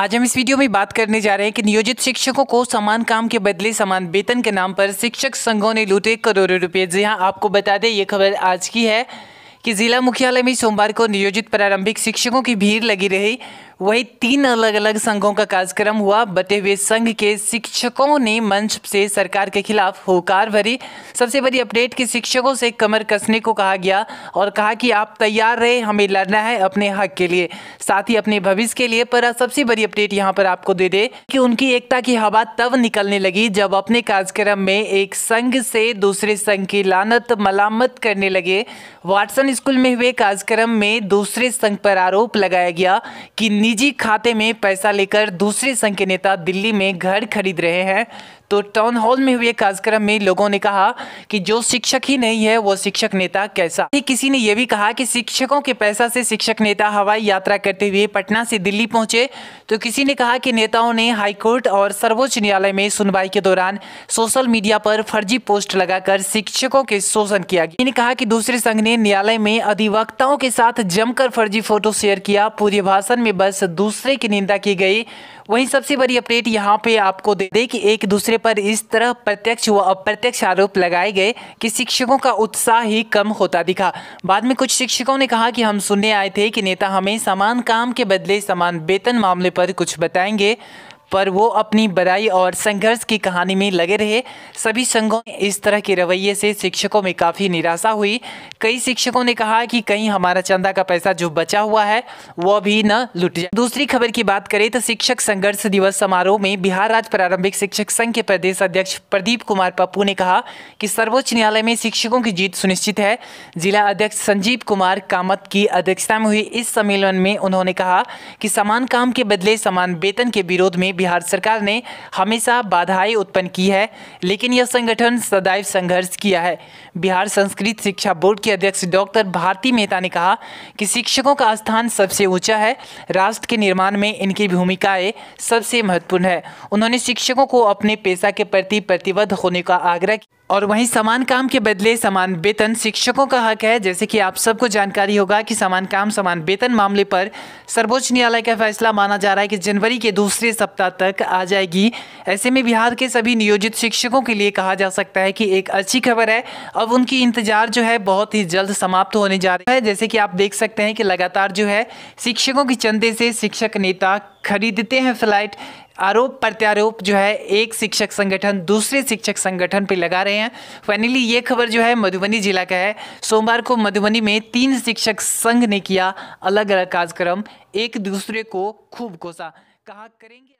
आज हम इस वीडियो में बात करने जा रहे हैं कि नियोजित शिक्षकों को समान काम के बदले समान वेतन के नाम पर शिक्षक संघों ने लूटे करोड़ों रुपए जी हाँ आपको बता दें ये खबर आज की है कि जिला मुख्यालय में सोमवार को नियोजित प्रारंभिक शिक्षकों की भीड़ लगी रही वही तीन अलग अलग संघों का कार्यक्रम हुआ बटे हुए संघ के शिक्षकों ने मंच से सरकार के खिलाफ होकार भरी सबसे बड़ी अपडेट कि शिक्षकों से कमर कसने को कहा गया और कहा कि आप तैयार रहे हमें लड़ना है अपने हक के लिए साथ ही अपने भविष्य के लिए पर सबसे बड़ी अपडेट यहाँ पर आपको दे दे कि उनकी एकता की हवा तब निकलने लगी जब अपने कार्यक्रम में एक संघ से दूसरे संघ की लानत मलामत करने लगे वाटसन स्कूल में हुए कार्यक्रम में दूसरे संघ पर आरोप लगाया गया कि निजी खाते में पैसा लेकर दूसरे संघ के नेता दिल्ली में घर खरीद रहे हैं तो टाउन हॉल में हुए कार्यक्रम में लोगों ने कहा कि जो शिक्षक ही नहीं है वो शिक्षक नेता कैसा किसी ने यह भी कहा कि शिक्षकों के पैसा से शिक्षक नेता हवाई यात्रा करते हुए पटना से दिल्ली पहुंचे तो किसी ने कहा कि नेताओं ने हाईकोर्ट और सर्वोच्च न्यायालय में सुनवाई के दौरान सोशल मीडिया पर फर्जी पोस्ट लगाकर शिक्षकों के शोषण किया गया ने कहा कि दूसरे संघ ने न्यायालय में अधिवक्ताओं के साथ जमकर फर्जी फोटो शेयर किया पूरे भाषण में बस दूसरे की निंदा की गई वहीं सबसे बड़ी अपडेट यहाँ पे आपको दे, दे कि एक दूसरे पर इस तरह प्रत्यक्ष व अप्रत्यक्ष आरोप लगाए गए कि शिक्षकों का उत्साह ही कम होता दिखा बाद में कुछ शिक्षकों ने कहा कि हम सुनने आए थे कि नेता हमें समान काम के बदले समान वेतन मामले पर कुछ बताएंगे पर वो अपनी बड़ाई और संघर्ष की कहानी में लगे रहे सभी संघों में इस तरह के रवैये से शिक्षकों में काफ़ी निराशा हुई कई शिक्षकों ने कहा कि कहीं हमारा चंदा का पैसा जो बचा हुआ है वह भी न लुट जाए दूसरी खबर की बात करें तो शिक्षक संघर्ष दिवस समारोह में बिहार राज्य प्रारंभिक शिक्षक संघ के प्रदेश अध्यक्ष प्रदीप कुमार पप्पू ने कहा कि सर्वोच्च न्यायालय में शिक्षकों की जीत सुनिश्चित है जिला अध्यक्ष संजीव कुमार कामत की अध्यक्षता में हुई इस सम्मेलन में उन्होंने कहा कि समान काम के बदले समान वेतन के विरोध में बिहार सरकार ने हमेशा बाधाएं उत्पन्न की है लेकिन यह संगठन सदैव संघर्ष किया है बिहार संस्कृत शिक्षा बोर्ड के अध्यक्ष डॉक्टर भारती मेहता ने कहा कि शिक्षकों का स्थान सबसे ऊंचा है राष्ट्र के निर्माण में इनकी भूमिकाएं सबसे महत्वपूर्ण है उन्होंने शिक्षकों को अपने पेशा के प्रति प्रतिबद्ध होने का आग्रह किया और वहीं समान काम के बदले समान वेतन शिक्षकों का हक है जैसे कि आप सबको जानकारी होगा कि समान काम समान वेतन मामले पर सर्वोच्च न्यायालय का फैसला माना जा रहा है कि जनवरी के दूसरे सप्ताह तक आ जाएगी ऐसे में बिहार के सभी नियोजित शिक्षकों के लिए कहा जा सकता है कि एक अच्छी खबर है अब उनकी इंतजार जो है बहुत ही जल्द समाप्त होने जा रहा है जैसे कि आप देख सकते हैं कि लगातार जो है शिक्षकों के चंदे से शिक्षक नेता खरीदते हैं फ्लाइट आरोप प्रत्यारोप जो है एक शिक्षक संगठन दूसरे शिक्षक संगठन पर लगा रहे हैं फाइनली ये खबर जो है मधुबनी जिला का है सोमवार को मधुबनी में तीन शिक्षक संघ ने किया अलग अलग कार्यक्रम एक दूसरे को खूब कोसा कहा करेंगे